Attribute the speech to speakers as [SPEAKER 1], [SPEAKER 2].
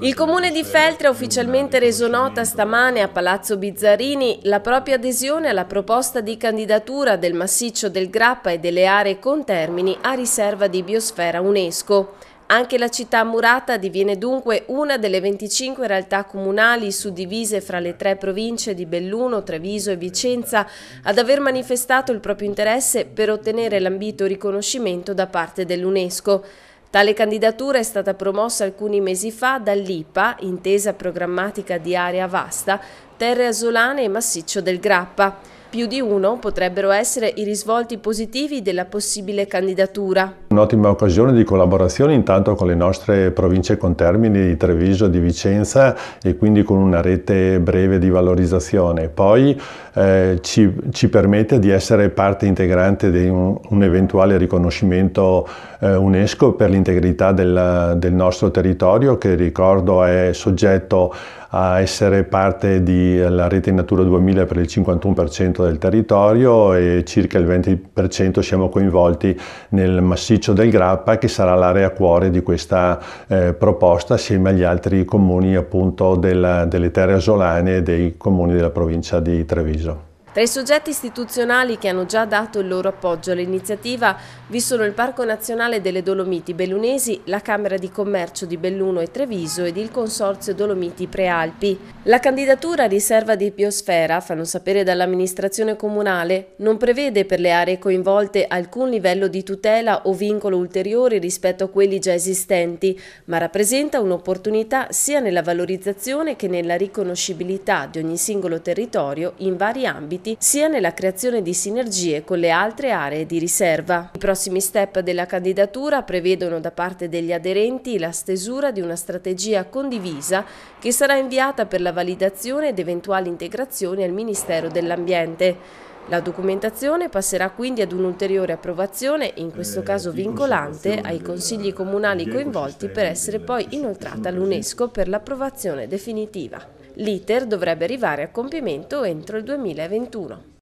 [SPEAKER 1] Il comune di Feltre ha ufficialmente reso nota stamane a Palazzo Bizzarini la propria adesione alla proposta di candidatura del massiccio del Grappa e delle aree con termini a riserva di biosfera UNESCO. Anche la città murata diviene dunque una delle 25 realtà comunali suddivise fra le tre province di Belluno, Treviso e Vicenza ad aver manifestato il proprio interesse per ottenere l'ambito riconoscimento da parte dell'UNESCO. Tale candidatura è stata promossa alcuni mesi fa dall'IPA, intesa programmatica di area vasta, terre asolane e massiccio del Grappa più di uno potrebbero essere i risvolti positivi della possibile candidatura.
[SPEAKER 2] Un'ottima occasione di collaborazione intanto con le nostre province con termini di Treviso, e di Vicenza e quindi con una rete breve di valorizzazione. Poi eh, ci, ci, permette di essere parte integrante di un, un eventuale riconoscimento eh, UNESCO per l'integrità del, del nostro territorio che ricordo è soggetto a essere parte della rete Natura 2000 per il 51% del territorio e circa il 20% siamo coinvolti nel massiccio del Grappa che sarà l'area cuore di questa eh, proposta assieme agli altri comuni appunto della, delle terre asolane e dei comuni della provincia di Treviso.
[SPEAKER 1] Tra i soggetti istituzionali che hanno già dato il loro appoggio all'iniziativa vi sono il Parco Nazionale delle Dolomiti Bellunesi, la Camera di Commercio di Belluno e Treviso ed il Consorzio Dolomiti Prealpi. La candidatura a riserva di biosfera, fanno sapere dall'amministrazione comunale, non prevede per le aree coinvolte alcun livello di tutela o vincolo ulteriore rispetto a quelli già esistenti, ma rappresenta un'opportunità sia nella valorizzazione che nella riconoscibilità di ogni singolo territorio in vari ambiti docenti, sia nella creazione di sinergie con le altre aree di riserva. I prossimi step della candidatura prevedono da parte degli aderenti la stesura di una strategia condivisa che sarà inviata per la validazione ed eventuali integrazioni al Ministero dell'Ambiente. La documentazione passerà quindi ad un'ulteriore approvazione, in questo eh, caso vincolante, ai consigli comunali coinvolti per essere poi inoltrata all'UNESCO per l'approvazione definitiva. L'iter dovrebbe arrivare a compimento entro il 2021.